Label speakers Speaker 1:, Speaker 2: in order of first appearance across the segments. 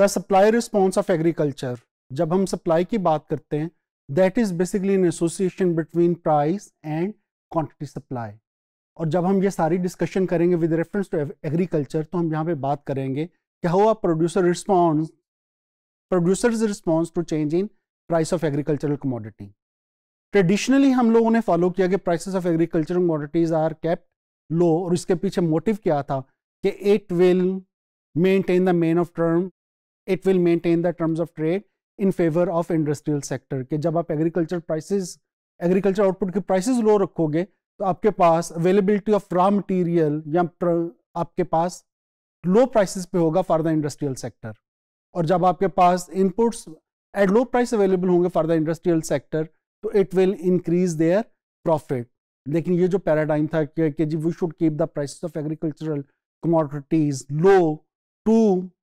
Speaker 1: The supply response of agriculture जब हम supply की बात करते हैं that is basically in association between price and quantity supply और जब हम ये सारी डिस्कशन करेंगे विद रेफरेंस टू एग्रीकल्चर तो हम यहाँ पे बात करेंगे कि how are producer response producer response to change in price of agricultural commodity traditionally हम लोगों ने फॉलो किया कि prices of agricultural commodities are kept low और इसके पीछे मोटिव क्या था कि it will maintain the mean of term it will maintain the terms of trade in favour of industrial sector कि जब आप एग्रीकल्चर प्राइसेस एग्रीकल्चर आउटपुट की प्राइसेस लो रखोगे तो आपके पास अवेलेबिलिटी ऑफ रॉ मटेरियल या आपके पास लो प्राइसेस पे होगा फॉर द इंडस्ट्रियल सेक्टर और जब आपके पास inputs at low price available होंगे फॉर द इंडस्ट्रियल सेक्टर तो it will increase their profit लेकिन ये जो पैराडाइम था कि, कि जी we should keep the prices of agricultural commodities low to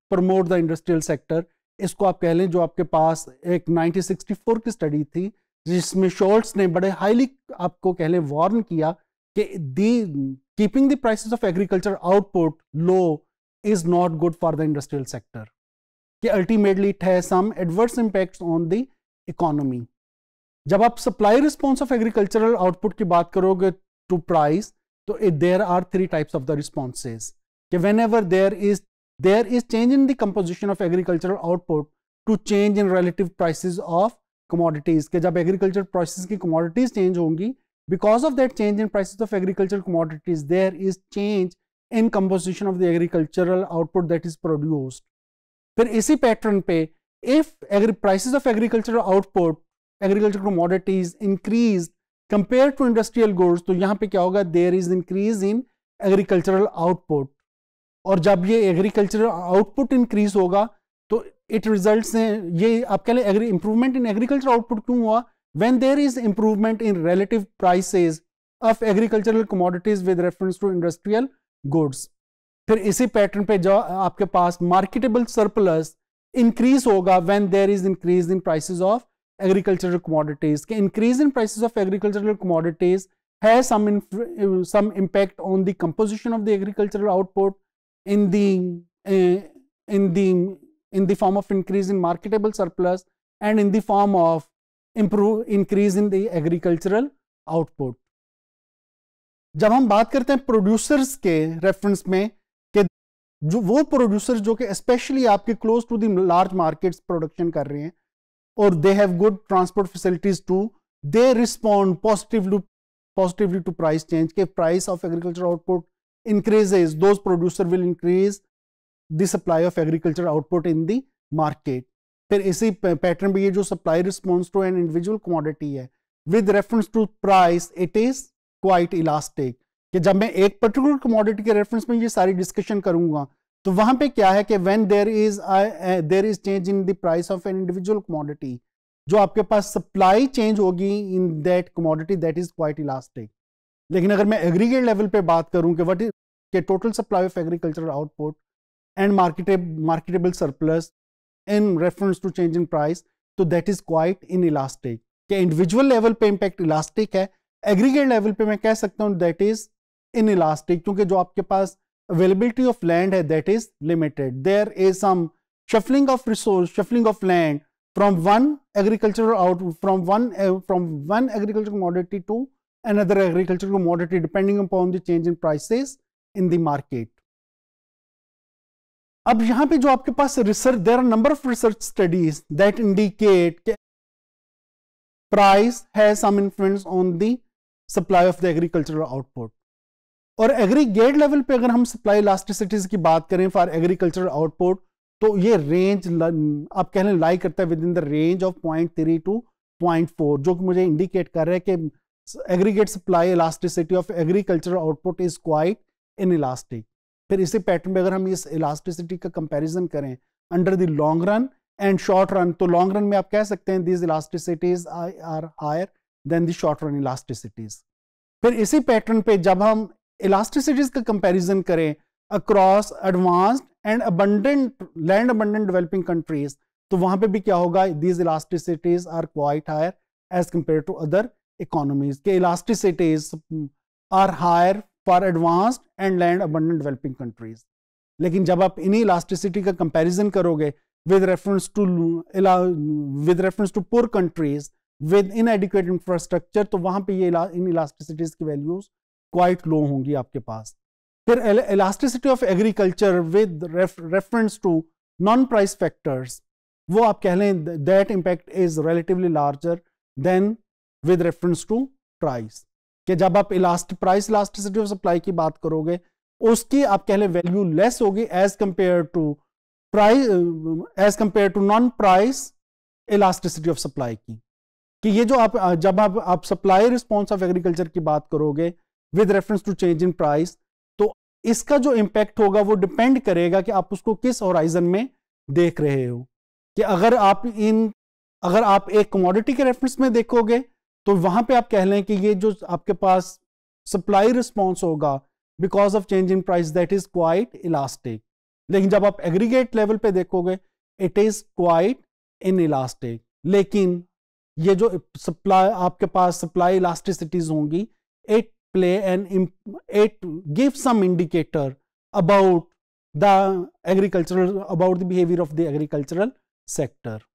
Speaker 1: promote the industrial sector इसको आप कह लें जो आपके पास एक 1964 की स्टडी थी जिसमें शोल्ट्स ने बड़े हाईली आपको कह लें वार्न किया कि the keeping the prices of agriculture output low is not good for the industrial sector कि ultimately it has some adverse impact on the economy जब आप supply response of agricultural output की बात करोगे टू प्राइस तो there are three types of the responses कि whenever there is there is change in the composition of agricultural output to change in relative prices of commodities ke jab agriculture prices ki commodities change hongi because of that change in prices of agricultural commodities there is change in composition of the agricultural output that is produced fir isi pattern pe if agri prices of agricultural output agricultural commodities increased compared to industrial goods to yahan pe kya hoga there is increase in agricultural output और जब ये agriculture output increase होगा तो it result ये आप कह लें improvement in agriculture output क्यों हुआ when there is improvement in relative prices of agricultural commodities with reference to industrial goods फिर इसी पैटर्न पे जो आपके पास मार्केटेबल सरप्लस इंक्रीज होगा when there is increase in prices of agricultural commodities के increase in prices of agricultural commodities है some some impact on the composition of the agricultural output in the uh, in the in the form of increase in marketable surplus and in the form of improve increase in the agricultural output जब हम बात करते हैं producers के reference में कि जो वो प्रोड्यूसर्स जो कि स्पेशली आपके close to the large markets production कर रहे हैं और they have good transport facilities to they respond positively positively to price change के price of agriculture output increases, those producer will increase the supply of agriculture output in the market. फिर इसी pattern भी ये जो supply response to an individual quantity है with reference to price it is quite elastic कि जब मैं एक पर्टिकुलर कमोडिटी के रेफरेंस में ये सारी डिस्कशन करूंगा तो वहां पे क्या है कि when there is there is change in the price of an individual commodity जो आपके पास सप्लाई चेंज होगी in that commodity that is quite elastic लेकिन अगर मैं एग्रीगेट लेवल पे बात करूं कि वट इज के total supply of agricultural output and marketable marketable surplus in reference to change in price तो that is quite inelastic के इंडिविजुअल लेवल पे इम्पैक्ट इलास्टिक है एग्रीगेट लेवल पे मैं कह सकता हूँ दैट इज इन इलास्टिक क्योंकि जो आपके पास अवेलेबिलिटी ऑफ लैंड है that is limited there is some shuffling of resource shuffling of land from one agriculture out from one from one agriculture commodity to and other agricultural commodity depending upon the change in prices in the market. अब यहाँ पे जो आपके पास research there are number of research studies that indicate price has some influence on the supply of the agricultural output और aggregate level पे अगर हम सप्लाई इलास्टिसिटीज की बात करें फॉर एग्रीकल्चरल आउटपुट तो ये रेंज आप कह लें लाई करता है within the range of point three to point four जो कि मुझे इंडिकेट कर रहा है कि aggregate supply elasticity of agriculture output is quite inelastic फिर इसी पैटर्न में अगर हम इस इलास्टिसिटी का कंपैरिजन करें under the long run and short run तो लॉन्ग रन में आप कह सकते हैं these elasticities are higher than the short run elasticities फिर इसी पैटर्न पे जब हम इलास्टिसिटीज का कंपेरिजन करें across advanced and abundant land abundant developing countries तो वहां पे भी क्या होगा these elasticities are quite higher as compare to other economies. The elasticities are higher for advanced and land abundant developing countries. लेकिन जब आप इन्हीं इलास्टिसिटी का कंपैरिजन करोगे with reference to with reference to poor countries with inadequate infrastructure तो वहां पे ये इन इलास्टिसिटीज की वैल्यूज क्वाइट लो होंगी आपके पास फिर elasticity of agriculture with reference to non price factors वो आप कह लें that impact is relatively larger than with reference to price कि जब आप elast price elasticity of supply की बात करोगे उसकी आप कह लें वैल्यू लेस होगी as compare to price as compare to non price elasticity of supply की कि ये जो आप जब आप आप सप्लाई रिस्पॉन्स ऑफ एग्रीकल्चर की बात करोगे with reference to change in price तो इसका जो इम्पैक्ट होगा वो डिपेंड करेगा कि आप उसको किस होराइजन में देख रहे हो कि अगर आप इन अगर आप एक कमोडिटी के रेफरेंस में देखोगे तो वहां पे आप कह लें कि ये जो आपके पास सप्लाई रिस्पॉन्स होगा because of change in price that is quite elastic लेकिन जब आप एग्रीगेट लेवल पे देखोगे it is quite inelastic लेकिन ये जो सप्लाई आपके पास सप्लाई इलास्टिसिटीज होंगी it play an it give some indicator about the agricultural about the behaviour of the agricultural sector